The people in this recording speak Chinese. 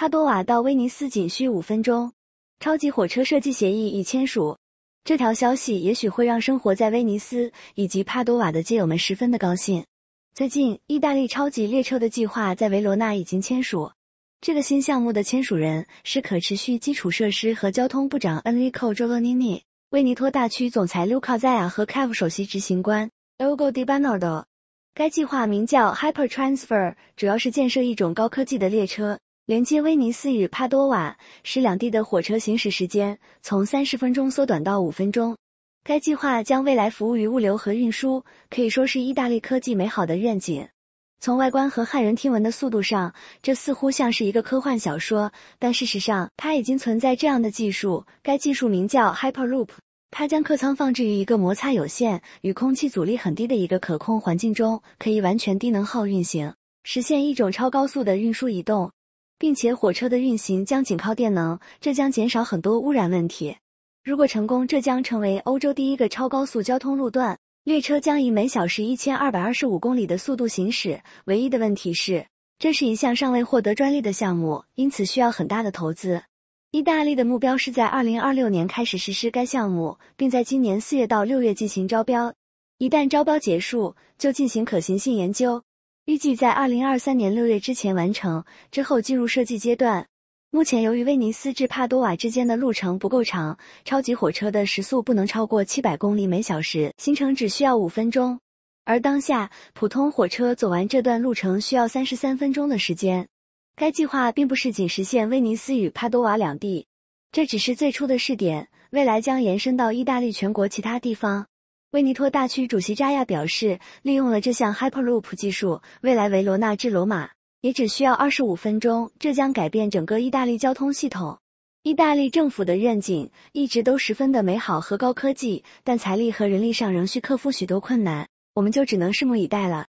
帕多瓦到威尼斯仅需五分钟，超级火车设计协议已签署。这条消息也许会让生活在威尼斯以及帕多瓦的街友们十分的高兴。最近，意大利超级列车的计划在维罗纳已经签署。这个新项目的签署人是可持续基础设施和交通部长恩里科· n 洛 n i 威尼托大区总裁 z a y 亚和 CAF 首席执行官 o g g Dibano 该计划名叫 Hyper Transfer，主要是建设一种高科技的列车。连接威尼斯与帕多瓦，使两地的火车行驶时间从三十分钟缩短到五分钟。该计划将未来服务于物流和运输，可以说是意大利科技美好的愿景。从外观和骇人听闻的速度上，这似乎像是一个科幻小说，但事实上，它已经存在这样的技术。该技术名叫 Hyperloop，它将客舱放置于一个摩擦有限、与空气阻力很低的一个可控环境中，可以完全低能耗运行，实现一种超高速的运输移动。并且火车的运行将仅靠电能，这将减少很多污染问题。如果成功，这将成为欧洲第一个超高速交通路段，列车将以每小时一千二百二十五公里的速度行驶。唯一的问题是，这是一项尚未获得专利的项目，因此需要很大的投资。意大利的目标是在二零二六年开始实施该项目，并在今年四月到六月进行招标。一旦招标结束，就进行可行性研究。预计在二零二三年六月之前完成，之后进入设计阶段。目前由于威尼斯至帕多瓦之间的路程不够长，超级火车的时速不能超过七百公里每小时，行程只需要五分钟。而当下普通火车走完这段路程需要三十三分钟的时间。该计划并不是仅实现威尼斯与帕多瓦两地，这只是最初的试点，未来将延伸到意大利全国其他地方。威尼托大区主席扎亚表示，利用了这项 Hyperloop 技术，未来维罗纳至罗马也只需要二十五分钟，这将改变整个意大利交通系统。意大利政府的愿景一直都十分的美好和高科技，但财力和人力上仍需克服许多困难，我们就只能拭目以待了。